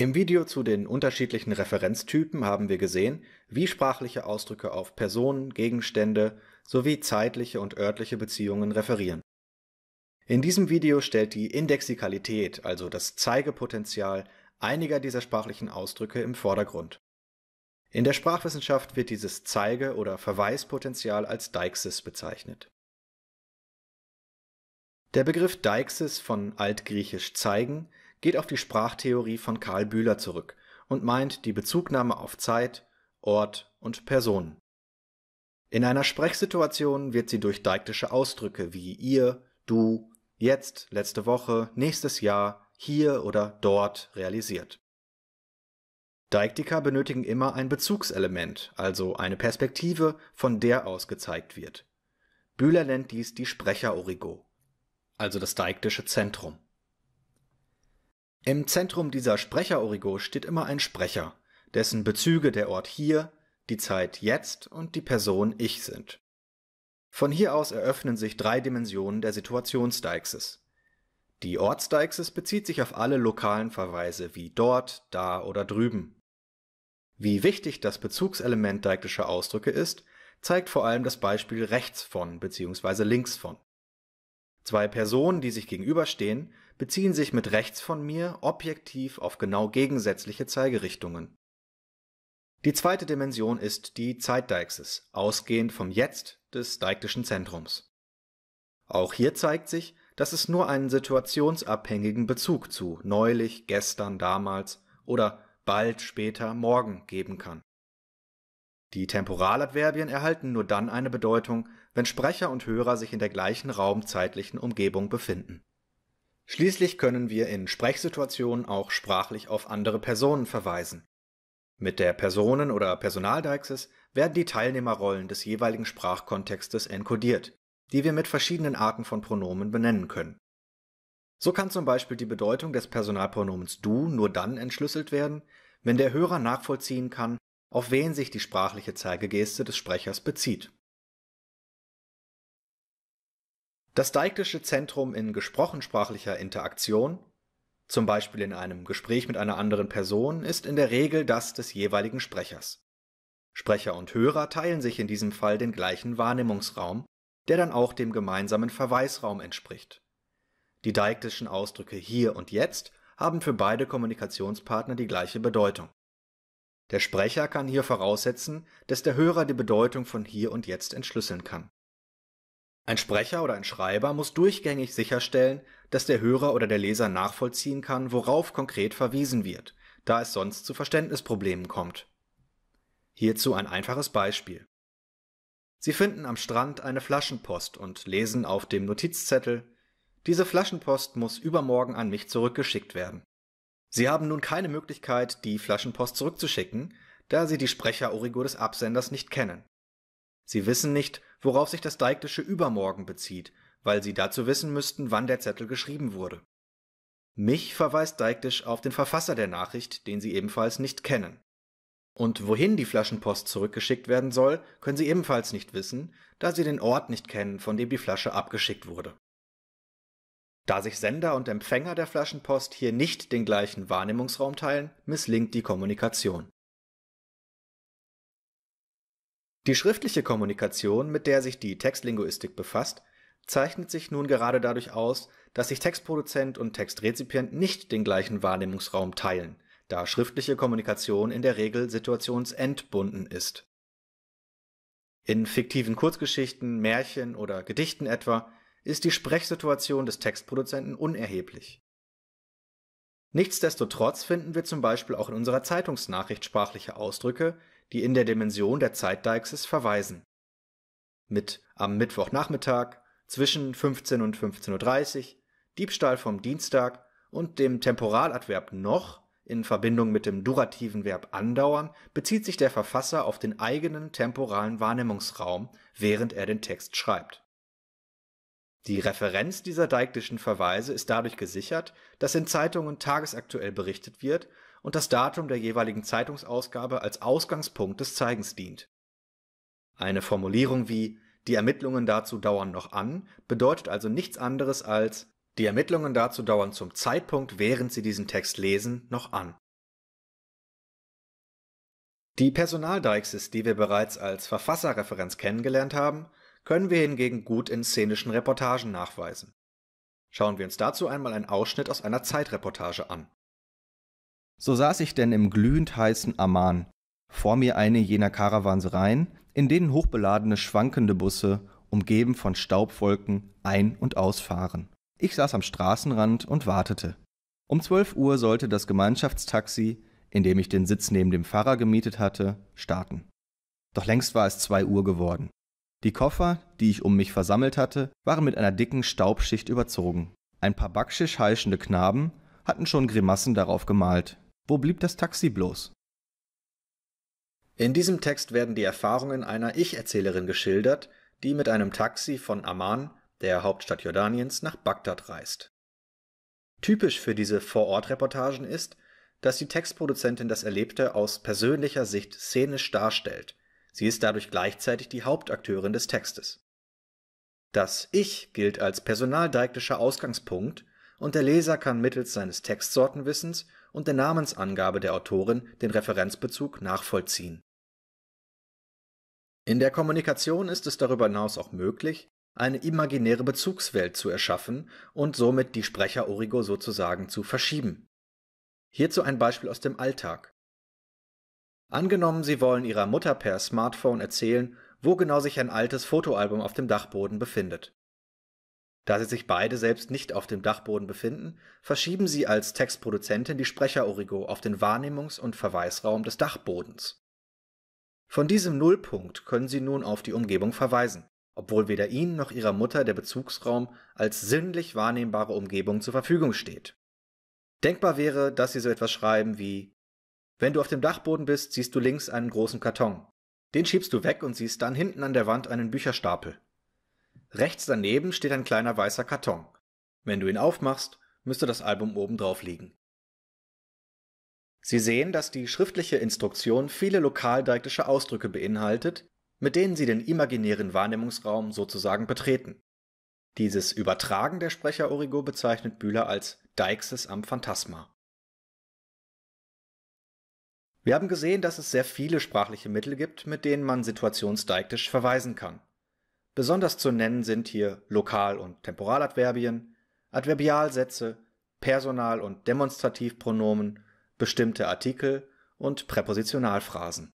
Im Video zu den unterschiedlichen Referenztypen haben wir gesehen, wie sprachliche Ausdrücke auf Personen, Gegenstände sowie zeitliche und örtliche Beziehungen referieren. In diesem Video stellt die Indexikalität, also das Zeigepotenzial, einiger dieser sprachlichen Ausdrücke im Vordergrund. In der Sprachwissenschaft wird dieses Zeige- oder Verweispotenzial als Deixis bezeichnet. Der Begriff Deixis von altgriechisch zeigen geht auf die Sprachtheorie von Karl Bühler zurück und meint die Bezugnahme auf Zeit, Ort und Person. In einer Sprechsituation wird sie durch deiktische Ausdrücke wie ihr, du, jetzt, letzte Woche, nächstes Jahr, hier oder dort realisiert. Deiktika benötigen immer ein Bezugselement, also eine Perspektive, von der aus gezeigt wird. Bühler nennt dies die Sprecherorigo, also das deiktische Zentrum im Zentrum dieser Sprecher-Origo steht immer ein Sprecher, dessen Bezüge der Ort hier, die Zeit jetzt und die Person Ich sind. Von hier aus eröffnen sich drei Dimensionen der Situationsdeixis. Die Ortsdeixis bezieht sich auf alle lokalen Verweise wie dort, da oder drüben. Wie wichtig das Bezugselement deiktischer Ausdrücke ist, zeigt vor allem das Beispiel rechts von bzw. links von Zwei Personen, die sich gegenüberstehen, beziehen sich mit rechts von mir objektiv auf genau gegensätzliche Zeigerichtungen. Die zweite Dimension ist die Zeitdeixis, ausgehend vom Jetzt des deiktischen Zentrums. Auch hier zeigt sich, dass es nur einen situationsabhängigen Bezug zu neulich, gestern, damals oder bald, später, morgen geben kann die Temporaladverbien erhalten nur dann eine Bedeutung, wenn Sprecher und Hörer sich in der gleichen raumzeitlichen Umgebung befinden. Schließlich können wir in Sprechsituationen auch sprachlich auf andere Personen verweisen. Mit der Personen- oder Personaldeixis werden die Teilnehmerrollen des jeweiligen Sprachkontextes enkodiert, die wir mit verschiedenen Arten von Pronomen benennen können. So kann zum Beispiel die Bedeutung des Personalpronomens du nur dann entschlüsselt werden, wenn der Hörer nachvollziehen kann, auf wen sich die sprachliche Zeigegeste des Sprechers bezieht. Das deiktische Zentrum in gesprochensprachlicher Interaktion, zum Beispiel in einem Gespräch mit einer anderen Person, ist in der Regel das des jeweiligen Sprechers. Sprecher und Hörer teilen sich in diesem Fall den gleichen Wahrnehmungsraum, der dann auch dem gemeinsamen Verweisraum entspricht. Die deiktischen Ausdrücke hier und jetzt haben für beide Kommunikationspartner die gleiche Bedeutung der Sprecher kann hier voraussetzen, dass der Hörer die Bedeutung von Hier und Jetzt entschlüsseln kann. Ein Sprecher oder ein Schreiber muss durchgängig sicherstellen, dass der Hörer oder der Leser nachvollziehen kann, worauf konkret verwiesen wird, da es sonst zu Verständnisproblemen kommt. Hierzu ein einfaches Beispiel. Sie finden am Strand eine Flaschenpost und lesen auf dem Notizzettel Diese Flaschenpost muss übermorgen an mich zurückgeschickt werden Sie haben nun keine Möglichkeit, die Flaschenpost zurückzuschicken, da Sie die Sprecher-Origur des Absenders nicht kennen. Sie wissen nicht, worauf sich das Deiktische Übermorgen bezieht, weil Sie dazu wissen müssten, wann der Zettel geschrieben wurde. Mich verweist Deiktisch auf den Verfasser der Nachricht, den Sie ebenfalls nicht kennen. Und wohin die Flaschenpost zurückgeschickt werden soll, können Sie ebenfalls nicht wissen, da Sie den Ort nicht kennen, von dem die Flasche abgeschickt wurde da sich Sender und Empfänger der Flaschenpost hier nicht den gleichen Wahrnehmungsraum teilen, misslingt die Kommunikation. Die schriftliche Kommunikation, mit der sich die Textlinguistik befasst, zeichnet sich nun gerade dadurch aus, dass sich Textproduzent und Textrezipient nicht den gleichen Wahrnehmungsraum teilen, da schriftliche Kommunikation in der Regel situationsentbunden ist. In fiktiven Kurzgeschichten, Märchen oder Gedichten etwa ist die Sprechsituation des Textproduzenten unerheblich. Nichtsdestotrotz finden wir zum Beispiel auch in unserer Zeitungsnachricht sprachliche Ausdrücke, die in der Dimension der Zeitdeixis verweisen. Mit am Mittwochnachmittag, zwischen 15 und 15.30 Uhr, Diebstahl vom Dienstag und dem Temporaladverb noch in Verbindung mit dem durativen Verb andauern bezieht sich der Verfasser auf den eigenen temporalen Wahrnehmungsraum, während er den Text schreibt die Referenz dieser deiktischen Verweise ist dadurch gesichert, dass in Zeitungen tagesaktuell berichtet wird und das Datum der jeweiligen Zeitungsausgabe als Ausgangspunkt des Zeigens dient. Eine Formulierung wie „ Die Ermittlungen dazu dauern noch an “bedeutet also nichts anderes als „ Die Ermittlungen dazu dauern zum Zeitpunkt, während Sie diesen Text lesen, noch an. “Die Personaldeixis, die wir bereits als Verfasserreferenz kennengelernt haben können wir hingegen gut in szenischen Reportagen nachweisen. Schauen wir uns dazu einmal einen Ausschnitt aus einer Zeitreportage an. So saß ich denn im glühend heißen Amman, vor mir eine jener Karawansereien, in denen hochbeladene, schwankende Busse, umgeben von Staubwolken, ein- und ausfahren. Ich saß am Straßenrand und wartete. Um 12 Uhr sollte das Gemeinschaftstaxi, in dem ich den Sitz neben dem Fahrer gemietet hatte, starten. Doch längst war es 2 Uhr geworden. Die Koffer, die ich um mich versammelt hatte, waren mit einer dicken Staubschicht überzogen. Ein paar backschisch heischende Knaben hatten schon Grimassen darauf gemalt. Wo blieb das Taxi bloß? In diesem Text werden die Erfahrungen einer Ich-Erzählerin geschildert, die mit einem Taxi von Amman, der Hauptstadt Jordaniens, nach Bagdad reist. Typisch für diese Vor-Ort-Reportagen ist, dass die Textproduzentin das Erlebte aus persönlicher Sicht szenisch darstellt Sie ist dadurch gleichzeitig die Hauptakteurin des Textes. Das Ich gilt als personaldeiktischer Ausgangspunkt und der Leser kann mittels seines Textsortenwissens und der Namensangabe der Autorin den Referenzbezug nachvollziehen. In der Kommunikation ist es darüber hinaus auch möglich, eine imaginäre Bezugswelt zu erschaffen und somit die Sprecher-Origo sozusagen zu verschieben. Hierzu ein Beispiel aus dem Alltag. Angenommen, Sie wollen Ihrer Mutter per Smartphone erzählen, wo genau sich ein altes Fotoalbum auf dem Dachboden befindet. Da sie sich beide selbst nicht auf dem Dachboden befinden, verschieben sie als Textproduzentin die Sprecher-Origo auf den Wahrnehmungs- und Verweisraum des Dachbodens. Von diesem Nullpunkt können sie nun auf die Umgebung verweisen, obwohl weder ihnen noch ihrer Mutter der Bezugsraum als sinnlich wahrnehmbare Umgebung zur Verfügung steht. Denkbar wäre, dass sie so etwas schreiben wie wenn du auf dem Dachboden bist, siehst du links einen großen Karton. Den schiebst du weg und siehst dann hinten an der Wand einen Bücherstapel. Rechts daneben steht ein kleiner weißer Karton. Wenn du ihn aufmachst, müsste das Album oben drauf liegen. Sie sehen, dass die schriftliche Instruktion viele lokaldeutische Ausdrücke beinhaltet, mit denen Sie den imaginären Wahrnehmungsraum sozusagen betreten. Dieses Übertragen der Sprecher-Origo bezeichnet Bühler als Deixes am Phantasma. Wir haben gesehen, dass es sehr viele sprachliche Mittel gibt, mit denen man situationsdeiktisch verweisen kann. Besonders zu nennen sind hier Lokal- und Temporaladverbien, Adverbialsätze, Personal- und Demonstrativpronomen, bestimmte Artikel und Präpositionalphrasen